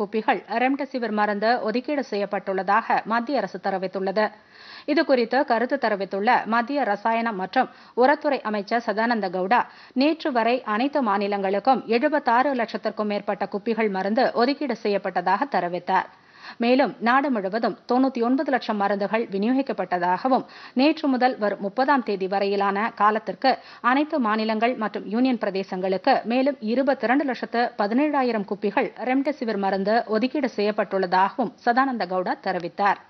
குப்பிகள் remdesivir மருந்து ஒதுக்கீடு செய்யப்பட்டுள்ளதாக மத்திய அரசு தெரிவித்துள்ளது இதுகுறித்து கருத்து தெரிவித்துள்ள மத்திய ரசாயனம் மற்றும் உரத்துறை அமைச்சர் சதானந்த கவுடா நேற்று வரை அனைத்து மாநிலங்களுக்கும் எழுபத்தாறு லட்சத்திற்கும் மேற்பட்ட குப்பிகள் மருந்து ஒதுக்கீடு செய்யப்பட்டதாக தெரிவித்தாா் மேலும் நாடு முழுவதும் தொன்னூத்தி ஒன்பது லட்சம் மருந்துகள் விநியோகிக்கப்பட்டதாகவும் நேற்று முதல் வரும் முப்பதாம் தேதி வரையிலான காலத்திற்கு அனைத்து மாநிலங்கள் மற்றும் யூனியன் பிரதேசங்களுக்கு மேலும் இருபத்தி இரண்டு லட்சத்து பதினேழாயிரம் குப்பிகள் ரெம்டெசிவிர் மருந்து ஒதுக்கீடு செய்யப்பட்டுள்ளதாகவும் சதானந்த கவுடா தெரிவித்தார்